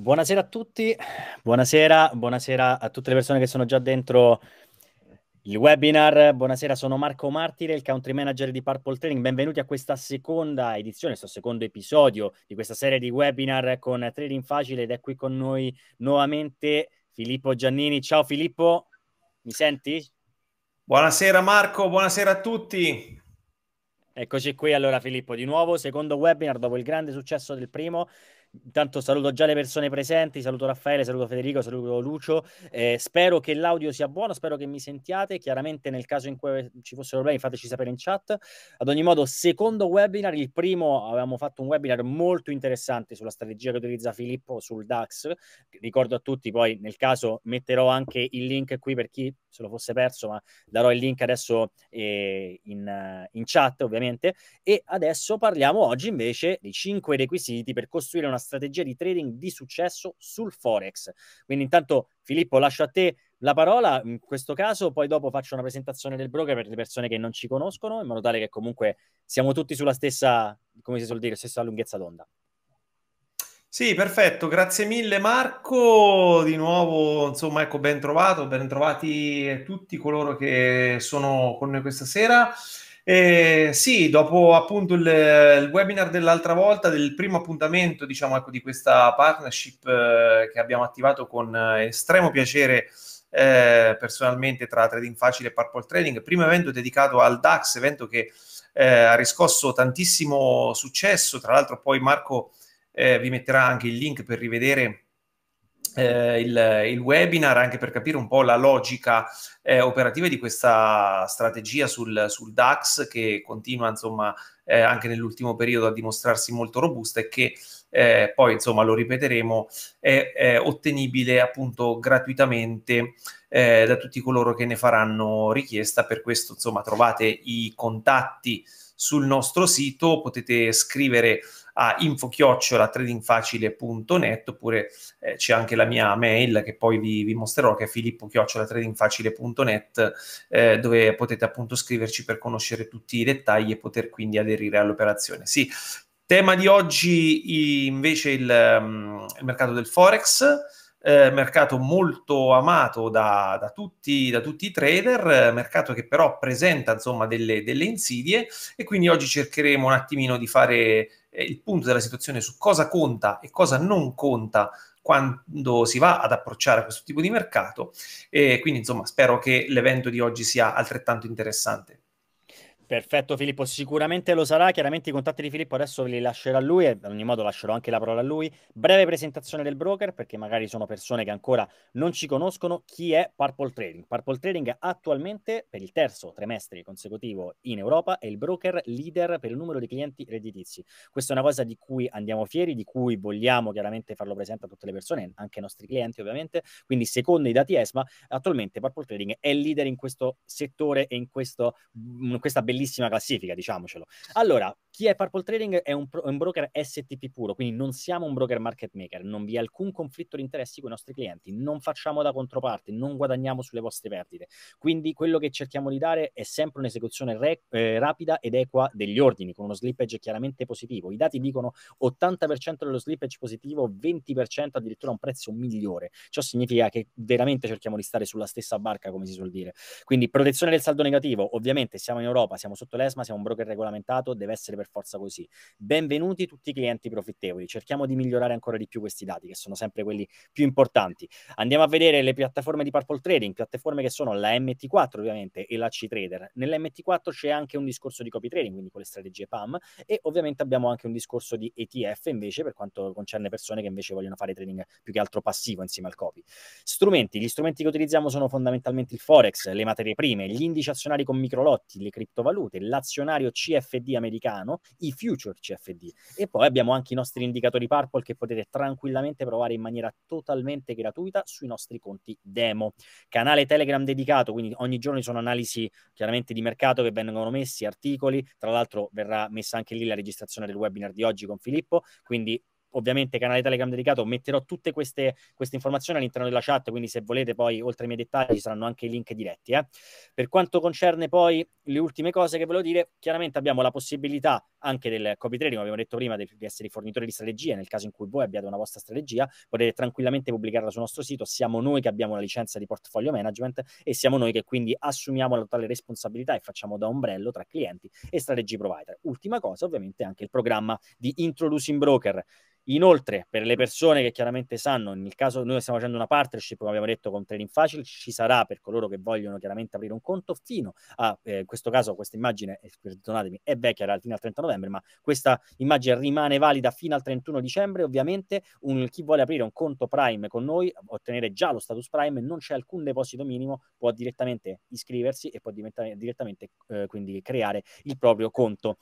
Buonasera a tutti, buonasera, buonasera a tutte le persone che sono già dentro il webinar. Buonasera, sono Marco Martire, il country manager di Purple Training. Benvenuti a questa seconda edizione, questo secondo episodio di questa serie di webinar con Trading Facile ed è qui con noi nuovamente Filippo Giannini. Ciao Filippo, mi senti? Buonasera Marco, buonasera a tutti. Eccoci qui allora Filippo, di nuovo secondo webinar dopo il grande successo del primo. Intanto saluto già le persone presenti, saluto Raffaele, saluto Federico, saluto Lucio. Eh, spero che l'audio sia buono, spero che mi sentiate. Chiaramente nel caso in cui ci fossero problemi fateci sapere in chat. Ad ogni modo, secondo webinar, il primo avevamo fatto un webinar molto interessante sulla strategia che utilizza Filippo sul DAX. Ricordo a tutti, poi nel caso metterò anche il link qui per chi se lo fosse perso, ma darò il link adesso eh, in, in chat ovviamente. E adesso parliamo oggi invece dei 5 requisiti per costruire una una strategia di trading di successo sul Forex. Quindi intanto Filippo lascio a te la parola in questo caso, poi dopo faccio una presentazione del broker per le persone che non ci conoscono, in modo tale che comunque siamo tutti sulla stessa, come si suol dire, stessa lunghezza d'onda. Sì, perfetto, grazie mille Marco, di nuovo, insomma, ecco, ben trovato, ben trovati tutti coloro che sono con noi questa sera. Eh, sì, dopo appunto il, il, webinar dell'altra volta, del primo appuntamento diciamo, ecco, di questa partnership eh, che abbiamo attivato con eh, estremo piacere eh, personalmente tra Trading Facile e Purple Trading, primo evento dedicato al DAX, evento che eh, ha riscosso tantissimo successo, tra l'altro poi Marco vi metterà anche il link per rivedere eh, il, il, webinar anche per capire un po' la logica eh, operativa di questa strategia sul, sul DAX che continua insomma eh, anche nell'ultimo periodo a dimostrarsi molto robusta e che eh, poi insomma lo ripeteremo è, è ottenibile appunto gratuitamente eh, da tutti coloro che ne faranno richiesta per questo insomma trovate i contatti sul nostro sito potete scrivere a infochiocciolaTradingFacile.net oppure eh, c'è anche la mia mail che poi vi, vi mostrerò che è filippochiocciolaTradingFacile.net eh, dove potete appunto scriverci per conoscere tutti i dettagli e poter quindi aderire all'operazione. Sì, tema di oggi invece il, mm, il mercato del Forex. Eh, mercato molto amato da, da, tutti, da tutti i trader, eh, mercato che però presenta insomma delle, delle insidie e quindi oggi cercheremo un attimino di fare eh, il punto della situazione su cosa conta e cosa non conta quando si va ad approcciare questo tipo di mercato. E quindi, insomma, spero che l'evento di oggi sia altrettanto interessante. Perfetto Filippo, sicuramente lo sarà, chiaramente i contatti di Filippo adesso li lascerà a lui e ad ogni modo lascerò anche la parola a lui. Breve presentazione del broker perché magari sono persone che ancora non ci conoscono chi è Purple Trading. Purple Trading attualmente per il terzo trimestre consecutivo in Europa è il broker leader per il numero di clienti redditizi. Questa è una cosa di cui andiamo fieri, di cui vogliamo chiaramente farlo presente a tutte le persone, anche ai nostri clienti ovviamente, quindi secondo i dati ESMA attualmente Purple Trading è leader in questo settore e in, questo, in questa bellissima bellissima classifica, diciamocelo. Allora, chi è Purple Trading è un, pro- un, broker STP puro, quindi non siamo un broker market maker, non vi è alcun conflitto di interessi con i nostri clienti, non facciamo da controparte, non guadagniamo sulle vostre perdite. Quindi quello che cerchiamo di dare è sempre un'esecuzione re- eh, rapida ed equa degli ordini, con uno slippage chiaramente positivo. I dati dicono 80% dello slippage positivo, 20% addirittura un prezzo migliore. Ciò significa che veramente cerchiamo di stare sulla stessa barca, come si suol dire. Quindi protezione del saldo negativo, ovviamente siamo in Europa, siamo sotto l'ESMA, siamo un broker regolamentato, deve essere per per forza così. Benvenuti tutti i clienti profittevoli, cerchiamo di migliorare ancora di più questi dati che sono sempre quelli più importanti. Andiamo a vedere le piattaforme di Purple Trading, piattaforme che sono la MT4 ovviamente e la C-Trader. Nella mt 4 c'è anche un discorso di copy trading, quindi con le strategie PAM e ovviamente abbiamo anche un discorso di ETF invece per quanto concerne persone che invece vogliono fare trading più che altro passivo insieme al copy. Strumenti, gli strumenti che utilizziamo sono fondamentalmente il Forex, le materie prime, gli indici azionari con microlotti, le criptovalute, l'azionario CFD americano i future CFD. E poi abbiamo anche i nostri indicatori Purple che potete tranquillamente provare in maniera totalmente gratuita sui nostri conti demo. Canale Telegram dedicato, quindi ogni giorno ci sono analisi chiaramente di mercato che vengono messi, articoli, tra l'altro verrà messa anche lì la registrazione del webinar di oggi con Filippo, quindi ovviamente canale Telegram dedicato, metterò tutte queste, queste, informazioni all'interno della chat, quindi se volete poi oltre ai miei dettagli ci saranno anche i link diretti. Eh. Per quanto concerne poi le ultime cose che volevo dire, chiaramente abbiamo la possibilità anche del copy trading, abbiamo detto prima, di, essere i fornitori di strategie, nel caso in cui voi abbiate una vostra strategia, potete tranquillamente pubblicarla sul nostro sito, siamo noi che abbiamo la licenza di portfolio management e siamo noi che quindi assumiamo la totale responsabilità e facciamo da ombrello tra clienti e strategy provider. Ultima cosa, ovviamente anche il programma di Introducing Broker Inoltre, per le persone che chiaramente sanno, nel caso noi stiamo facendo una partnership, come abbiamo detto, con Trading Facile, ci sarà per coloro che vogliono chiaramente aprire un conto fino a, eh, in questo caso, questa immagine, eh, perdonatemi, è vecchia, era fino al 30 novembre, ma questa immagine rimane valida fino al 31 dicembre. Ovviamente, un, chi vuole aprire un conto Prime con noi, ottenere già lo status Prime, non c'è alcun deposito minimo, può direttamente iscriversi e può direttamente eh, quindi creare il proprio conto.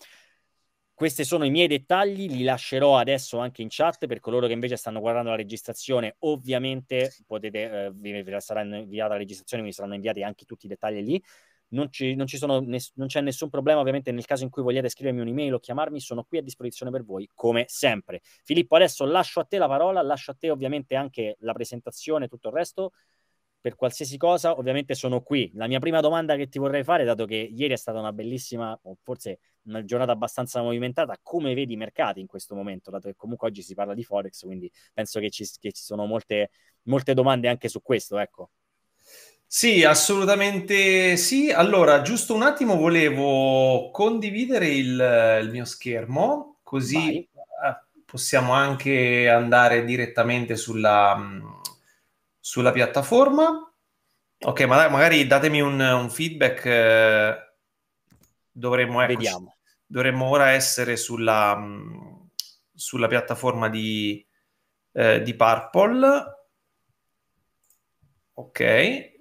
Questi sono i miei dettagli, li lascerò adesso anche in chat per coloro che invece stanno guardando la registrazione. Ovviamente potete, eh, vi, sarà inviata la registrazione, quindi saranno inviati anche tutti i dettagli lì. Non, ci, non, ci ness- non, c'è nessun problema, ovviamente nel caso in cui vogliate scrivermi un'email o chiamarmi, sono qui a disposizione per voi come sempre. Filippo, adesso lascio a te la parola, lascio a te ovviamente anche la presentazione e tutto il resto per qualsiasi cosa, ovviamente sono qui. La mia prima domanda che ti vorrei fare, dato che ieri è stata una bellissima, o forse una giornata abbastanza movimentata, come vedi i mercati in questo momento, dato che comunque oggi si parla di Forex, quindi penso che ci, che ci sono molte, molte domande anche su questo, ecco. Sì, assolutamente sì. Allora, giusto un attimo volevo condividere il, il mio schermo, così Vai. Eh, possiamo anche andare direttamente sulla, mm, sulla piattaforma. Ok, ma magari datemi un, un feedback. Eh, dovremmo, ecco, dovremmo, ora essere sulla, mm, sulla piattaforma di, eh, di Purple. Ok.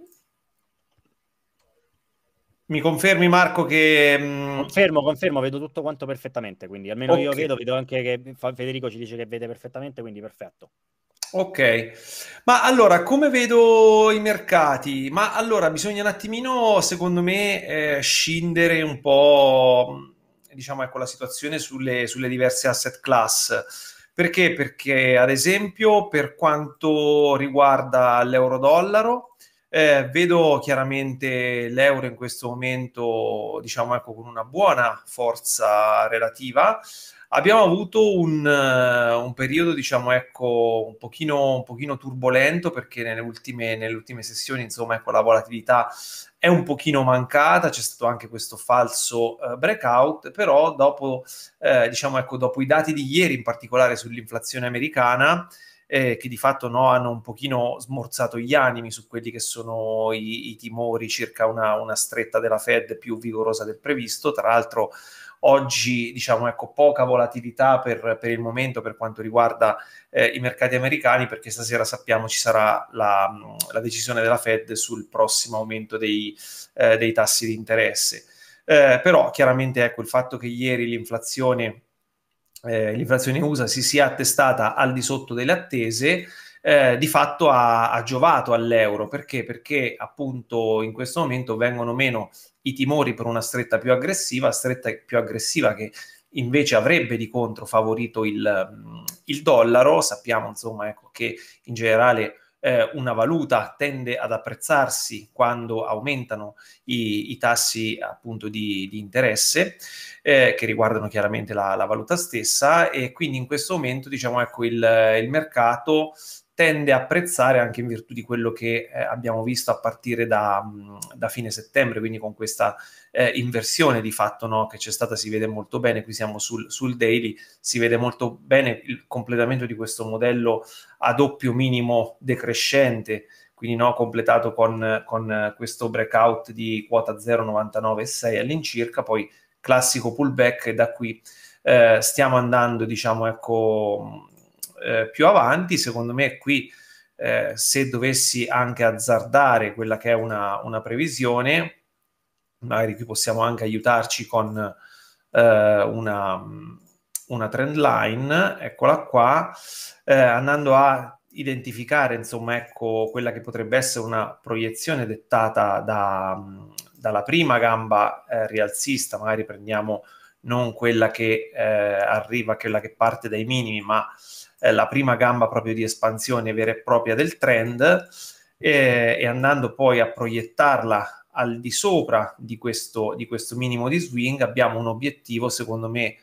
Mi confermi Marco che... Mm, confermo, confermo, vedo tutto quanto perfettamente, quindi almeno okay. io vedo, vedo anche che Federico ci dice che vede perfettamente, quindi perfetto. Ok, ma allora come vedo i mercati? Ma allora bisogna un attimino, secondo me, eh, scindere un po', mm, diciamo, ecco, la situazione sulle, sulle diverse asset class. Perché? Perché, ad esempio, per quanto riguarda l'euro-dollaro, eh, vedo chiaramente l'euro in questo momento, diciamo, ecco, con una buona forza relativa, Abbiamo avuto un, eh, un periodo, diciamo, ecco, un pochino, un pochino turbolento perché nelle ultime, nelle ultime sessioni, insomma, ecco, la volatilità è un pochino mancata, c'è stato anche questo falso uh, breakout, però dopo, eh, diciamo, ecco, dopo i dati di ieri, in particolare sull'inflazione americana, eh, che di fatto no, hanno un pochino smorzato gli animi su quelli che sono i, i timori circa una, una stretta della Fed più vigorosa del previsto, tra l'altro oggi diciamo ecco poca volatilità per, per il momento per quanto riguarda eh, i mercati americani perché stasera sappiamo ci sarà la, la decisione della Fed sul prossimo aumento dei, eh, dei tassi di interesse. Eh, però chiaramente ecco il fatto che ieri l'inflazione, eh, l'inflazione USA si sia attestata al di sotto delle attese eh, di fatto ha, ha giovato all'euro. Perché? Perché appunto in questo momento vengono meno i timori per una stretta più aggressiva, stretta più aggressiva che invece avrebbe di contro favorito il, mm, il dollaro. Sappiamo insomma ecco, che in generale eh, una valuta tende ad apprezzarsi quando aumentano i, i tassi appunto di, di interesse eh, che riguardano chiaramente la, la, valuta stessa e quindi in questo momento diciamo ecco il, il mercato tende a apprezzare anche in virtù di quello che eh, abbiamo visto a partire da, da, fine settembre, quindi con questa eh, inversione di fatto no, che c'è stata, si vede molto bene, qui siamo sul, sul, daily, si vede molto bene il completamento di questo modello a doppio minimo decrescente, quindi no, completato con, con questo breakout di quota 0,99,6 all'incirca, poi classico pullback e da qui eh, stiamo andando diciamo ecco eh, più avanti, secondo me qui eh, se dovessi anche azzardare quella che è una, una previsione, magari qui possiamo anche aiutarci con eh, una, una trend line, eccola qua, eh, andando a identificare insomma ecco quella che potrebbe essere una proiezione dettata da, dalla prima gamba eh, rialzista, magari prendiamo non quella che eh, arriva, quella che parte dai minimi, ma eh, la prima gamba proprio di espansione vera e propria del trend eh, e andando poi a proiettarla al di sopra di questo, di questo minimo di swing abbiamo un obiettivo secondo me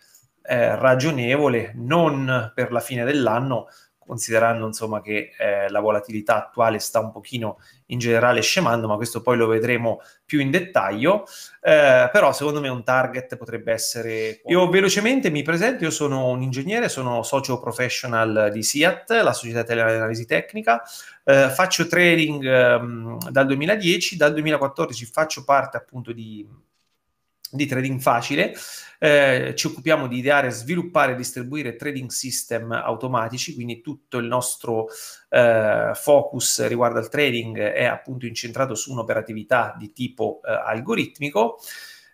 eh, ragionevole non per la fine dell'anno considerando insomma che eh, la volatilità attuale sta un pochino in generale scemando, ma questo poi lo vedremo più in dettaglio, eh, però secondo me un target potrebbe essere... Io velocemente mi presento, io sono un ingegnere, sono socio professional di SIAT, la società italiana di analisi tecnica, eh, faccio trading ehm, dal 2010, dal 2014 faccio parte appunto di di trading facile, eh, ci occupiamo di ideare, sviluppare e distribuire trading system automatici, quindi tutto il nostro eh, focus riguardo al trading è appunto incentrato su un'operatività di tipo eh, algoritmico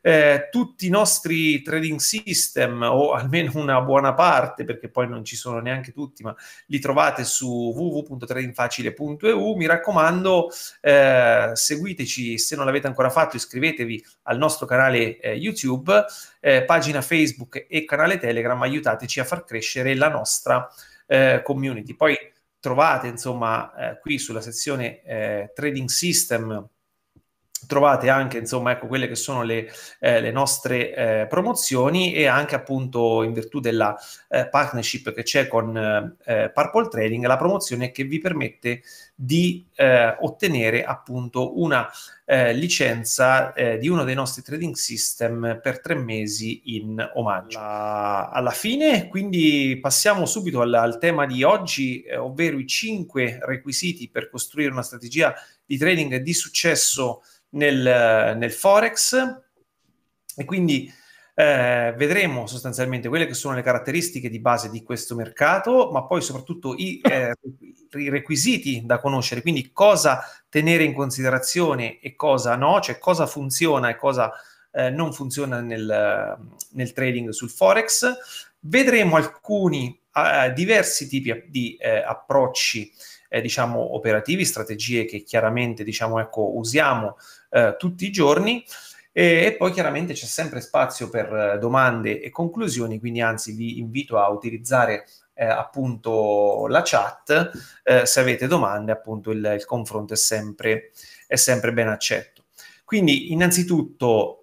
eh, tutti i nostri trading system, o almeno una buona parte, perché poi non ci sono neanche tutti, ma li trovate su www.tradingfacile.eu. Mi raccomando, eh, seguiteci se non l'avete ancora fatto, iscrivetevi al nostro canale eh, YouTube, eh, pagina Facebook e canale Telegram, aiutateci a far crescere la nostra eh, community. Poi trovate, insomma, eh, qui sulla sezione Trading System trovate anche insomma ecco quelle che sono le, eh, le nostre eh, promozioni e anche appunto in virtù della eh, partnership che c'è con eh, eh, Purple Trading la promozione che vi permette di eh, ottenere appunto una licenza di uno dei nostri trading system per tre mesi in omaggio alla, fine quindi passiamo subito al, al tema di oggi ovvero i cinque requisiti per costruire una strategia di trading di successo nel, nel forex e quindi eh, vedremo sostanzialmente quelle che sono le caratteristiche di base di questo mercato, ma poi soprattutto i, eh, i requisiti da conoscere, quindi cosa tenere in considerazione e cosa no, cioè cosa funziona e cosa eh, non funziona nel, nel trading sul forex. Vedremo alcuni eh, diversi tipi di eh, approcci eh, diciamo, operativi, strategie che chiaramente diciamo, ecco, usiamo eh, tutti i giorni. E, e, poi chiaramente c'è sempre spazio per eh, domande e conclusioni, quindi anzi vi invito a utilizzare eh, appunto la chat. Eh, se avete domande, appunto il, il confronto è sempre, è sempre, ben accetto. Quindi, innanzitutto,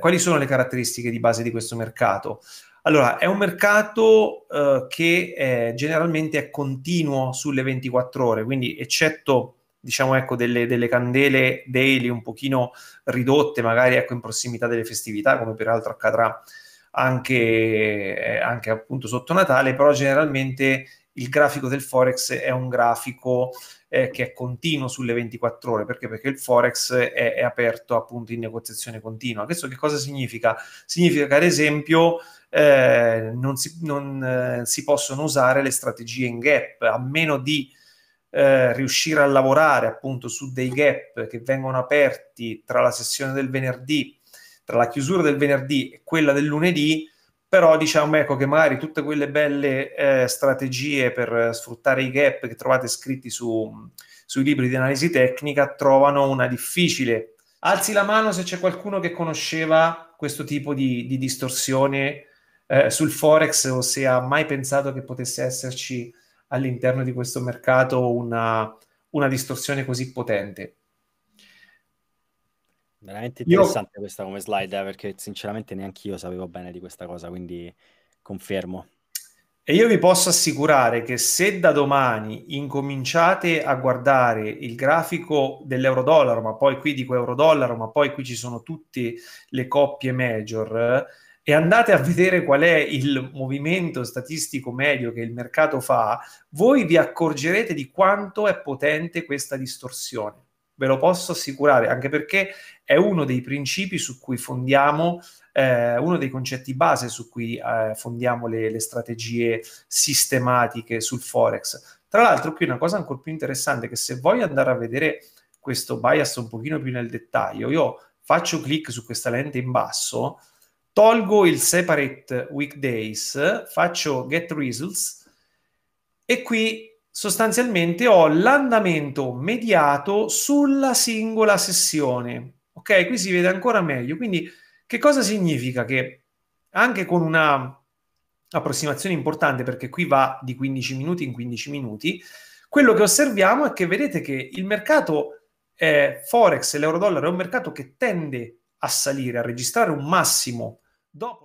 quali sono le caratteristiche di base di questo mercato? Allora, è un mercato eh, che è, eh, generalmente è continuo sulle 24 ore, quindi eccetto diciamo ecco delle, delle, candele daily un pochino ridotte magari ecco in prossimità delle festività come peraltro accadrà anche, eh, anche appunto sotto Natale però generalmente il grafico del Forex è un grafico eh, che è continuo sulle 24 ore, perché? Perché il Forex è, è aperto appunto in negoziazione continua. Questo che cosa significa? Significa che ad esempio eh, non, si, non eh, si possono usare le strategie in gap, a meno di eh, riuscire a lavorare appunto su dei gap che vengono aperti tra la sessione del venerdì, tra la chiusura del venerdì e quella del lunedì, però diciamo ecco che magari tutte quelle belle eh, strategie per sfruttare i gap che trovate scritti su, sui libri di analisi tecnica trovano una difficile. Alzi la mano se c'è qualcuno che conosceva questo tipo di, di distorsione eh, sul Forex o se ha mai pensato che potesse esserci all'interno di questo mercato una, una distorsione così potente. Veramente interessante io... questa come slide, eh, perché sinceramente neanche io sapevo bene di questa cosa, quindi confermo. E io vi posso assicurare che se da domani incominciate a guardare il grafico dell'euro-dollaro, ma poi qui dico euro-dollaro, ma poi qui ci sono tutte le coppie major, e andate a vedere qual è il movimento statistico medio che il mercato fa, voi vi accorgerete di quanto è potente questa distorsione ve lo posso assicurare, anche perché è uno dei principi su cui fondiamo, eh, uno dei concetti base su cui eh, fondiamo le, le, strategie sistematiche sul Forex. Tra l'altro qui una cosa ancora più interessante è che se voglio andare a vedere questo bias un pochino più nel dettaglio, io faccio clic su questa lente in basso, tolgo il separate weekdays, faccio get results e qui sostanzialmente ho l'andamento mediato sulla singola sessione. Ok, qui si vede ancora meglio. Quindi, che cosa significa? Che anche con una approssimazione importante, perché qui va di 15 minuti in 15 minuti, quello che osserviamo è che vedete che il mercato eh, Forex e l'euro dollaro è un mercato che tende a salire, a registrare un massimo dopo.